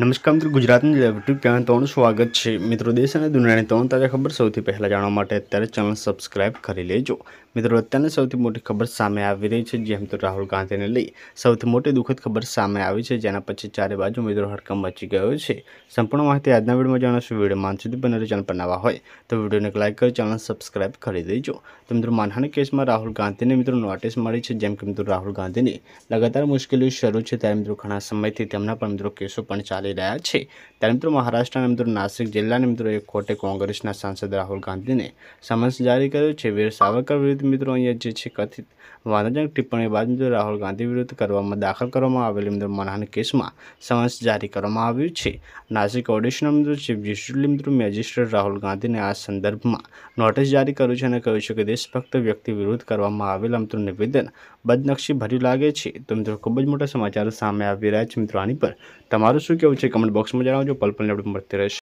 નમસ્કાર મિત્રો ગુજરાતની યુટ્યુબ ચેનલ તમારું સ્વાગત છે મિત્રો દેશ અને દુનિયાની ત્રણ તાજા ખબર સૌથી પહેલાં જાણવા માટે અત્યારે ચેનલ સબસ્ક્રાઇબ કરી લેજો મિત્રો અત્યારની સૌથી મોટી ખબર સામે આવી રહી છે જેમ તો રાહુલ ગાંધીને લઈ સૌથી મોટી દુઃખદ ખબર સામે આવી છે જેના પછી ચારે બાજુ મિત્રો હડકમ મચી ગયો છે સંપૂર્ણ માહિતી આજના વિડીયોમાં જણાવશું વિડીયો માન સુધી બનાવી ચેનલ પર નવા હોય તો વિડીયોને લાઇક કરી ચેનલ સબસ્ક્રાઇબ કરી દેજો તો મિત્રો માનહાના કેસમાં રાહુલ ગાંધીને મિત્રો નોટિસ મળી છે જેમ કે મિત્રો રાહુલ ગાંધીની લગાતાર મુશ્કેલીઓ શરૂ છે ત્યારે મિત્રો ઘણા સમયથી તેમના પણ મિત્રો કેસો પણ ચાલી રહ્યા છે ત્યારે મિત્રો મહારાષ્ટ્રના મિત્રો નાસિક જિલ્લાના મિત્રો એક કોર્ટે કોંગ્રેસના સાંસદ રાહુલ ગાંધીને સમન્સ જારી કર્યો છે વીર સાવરકર વિરુદ્ધ મિત્રો અહીંયા જે છે કથિત વાંધાજનક ટિપ્પણી બાદ મિત્રો રાહુલ ગાંધી વિરુદ્ધ કરવામાં દાખલ કરવામાં આવેલી મિત્રો મનાના કેસમાં સમન્સ જારી કરવામાં આવ્યું છે નાસિક ઓડિશનલ મિત્રો ચીફ જસ્ટિસ મિત્રો મેજિસ્ટ્રેટ રાહુલ ગાંધીને આ સંદર્ભમાં નોટિસ જારી કર્યું છે અને કહ્યું છે કે દેશભક્ત વ્યક્તિ વિરુદ્ધ કરવામાં આવેલા મિત્રો નિવેદન બદનક્ષી ભર્યું લાગે છે તો મિત્રો ખૂબ જ મોટા સમાચારો સામે આવી રહ્યા છે મિત્રો આની પર તમારું શું કહેવું છે કમેન્ટ બોક્સમાં જણાવજો પલપલ આપણે મળતી રહેશે